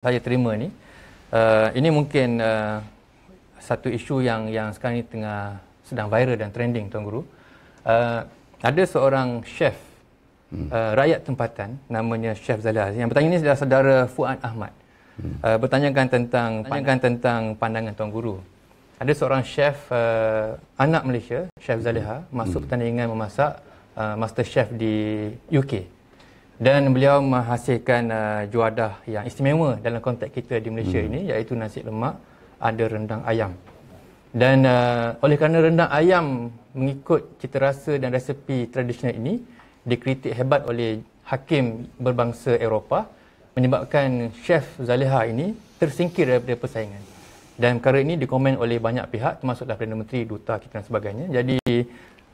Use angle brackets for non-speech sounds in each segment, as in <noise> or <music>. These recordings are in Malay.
saya terima ni uh, ini mungkin uh, satu isu yang yang sekarang ni tengah sedang viral dan trending tuan guru uh, ada seorang chef hmm. uh, rakyat tempatan namanya chef Zalaz yang bertanya ni adalah saudara Fuad Ahmad hmm. uh, bertanyakan tentang bertanyakan tentang pandangan tuan guru ada seorang chef uh, anak Malaysia chef Zaliha masuk hmm. pertandingan memasak uh, master chef di UK hmm dan beliau menghasilkan uh, juadah yang istimewa dalam konteks kita di Malaysia hmm. ini iaitu nasi lemak ada rendang ayam. Dan uh, oleh kerana rendang ayam mengikut cita rasa dan resepi tradisional ini dikritik hebat oleh hakim berbangsa Eropah menyebabkan chef Zaliha ini tersingkir daripada persaingan. Dan perkara ini dikomen oleh banyak pihak termasuklah Perdana Menteri, Duta kita dan sebagainya. Jadi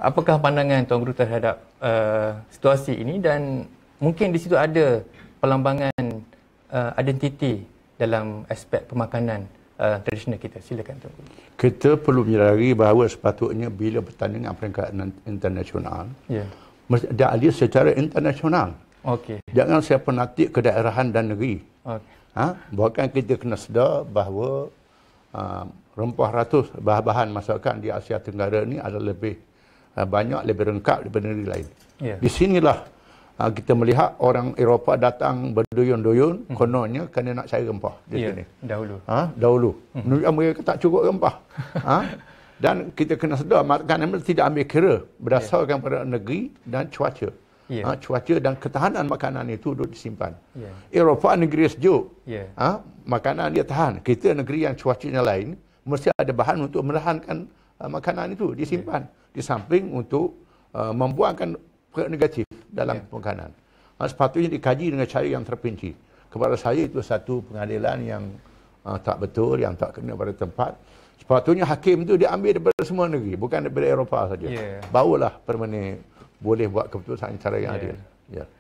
apakah pandangan Tuan Guru terhadap uh, situasi ini dan mungkin di situ ada pelambangan uh, identiti dalam aspek pemakanan uh, tradisional kita. Silakan Tuan Kita perlu menyedari bahawa sepatutnya bila bertanding dengan peringkat internasional, yeah. Ya. dia alih secara internasional. Okay. Jangan saya penatik ke daerahan dan negeri. Okay. Ha? Bahkan kita kena sedar bahawa uh, rempah ratus bahan-bahan masakan di Asia Tenggara ini ada lebih uh, banyak, lebih rengkap daripada negeri lain. Yeah. Di sinilah uh, kita melihat orang Eropah datang berduyun-duyun hmm. kononnya kerana nak cari rempah di yeah. sini. Dahulu. Ha? Dahulu. Menunjukkan hmm. mereka tak cukup rempah. ha? <laughs> Dan kita kena sedar makanan mereka tidak ambil kira berdasarkan yeah. pada negeri dan cuaca. Yeah. Ya. Ha? Cuaca dan ketahanan makanan itu duduk disimpan. Yeah. Eropah negeri sejuk. Yeah. Ya. Ha? Makanan dia tahan. Kita negeri yang cuacanya lain mesti ada bahan untuk melahankan uh, makanan itu disimpan. Yeah. Di samping untuk uh, membuangkan negatif dalam yeah. pemakanan. Uh, ha, sepatutnya dikaji dengan cara yang terpinci. Kepada saya itu satu pengadilan yang uh, tak betul, yang tak kena pada tempat. Sepatutnya hakim itu diambil daripada semua negeri, bukan daripada Eropah saja. Yeah. Barulah permanen boleh buat keputusan cara yang yeah. adil. Yeah.